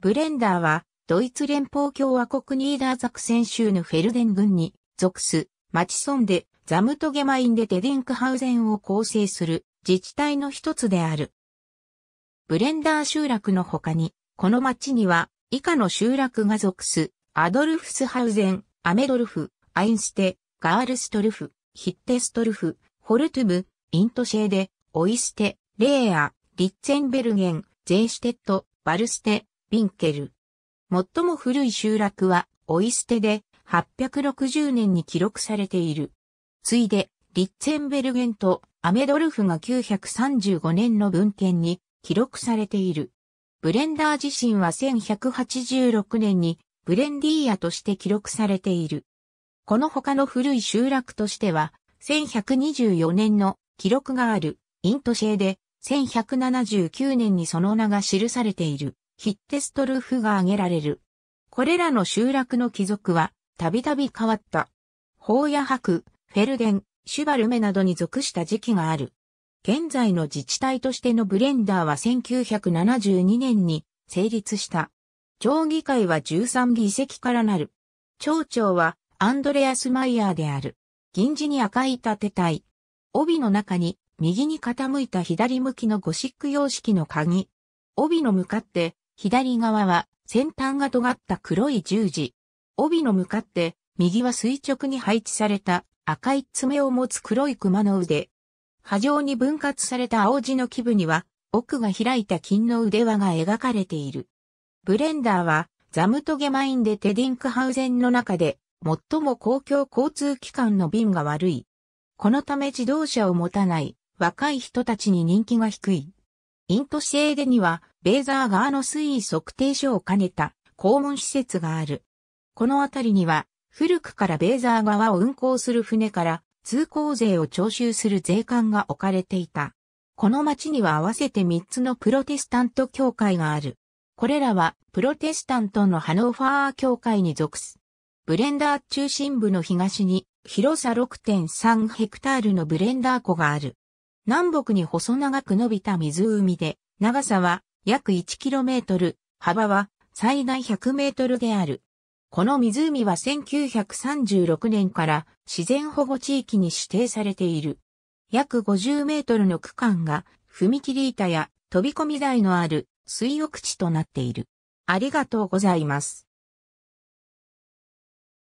ブレンダーは、ドイツ連邦共和国ニーダーザクセン州のフェルデン郡に属す、町村で、ザムトゲマインでテディンクハウゼンを構成する自治体の一つである。ブレンダー集落の他に、この町には以下の集落が属す、アドルフスハウゼン、アメドルフ、アインステ、ガールストルフ、ヒッテストルフ、ホルトゥブ、イントシェーデ、オイステ、レーア、リッツェンベルゲン、ゼーシュテット、バルステ、ビンケル。最も古い集落は、オイステで、860年に記録されている。ついで、リッツェンベルゲンとアメドルフが935年の文献に記録されている。ブレンダー自身は1186年にブレンディーヤとして記録されている。この他の古い集落としては、1124年の記録があるイントシェーで、1179年にその名が記されている。ヒッテストルフが挙げられる。これらの集落の貴族は、たびたび変わった。法や白、フェルデン、シュバルメなどに属した時期がある。現在の自治体としてのブレンダーは1972年に成立した。町議会は13議席からなる。町長はアンドレアス・マイヤーである。銀字に赤いて体。帯の中に右に傾いた左向きのゴシック様式の鍵。帯の向かって左側は先端が尖った黒い十字。帯の向かって右は垂直に配置された赤い爪を持つ黒い熊の腕。波状に分割された青地の基部には奥が開いた金の腕輪が描かれている。ブレンダーはザムトゲマインでテディンクハウゼンの中で最も公共交通機関の便が悪い。このため自動車を持たない若い人たちに人気が低い。イントシエーデにはベーザー川の水位測定所を兼ねた公門施設がある。この辺りには、古くからベーザー川を運航する船から通行税を徴収する税関が置かれていた。この町には合わせて3つのプロテスタント教会がある。これらはプロテスタントのハノーファー教会に属す。ブレンダー中心部の東に広さ6.3ヘクタールのブレンダー湖がある。南北に細長く伸びた湖で長さは約 1km、幅は最大 100m である。この湖は1936年から自然保護地域に指定されている。約50メートルの区間が踏切板や飛び込み台のある水浴地となっている。ありがとうございます。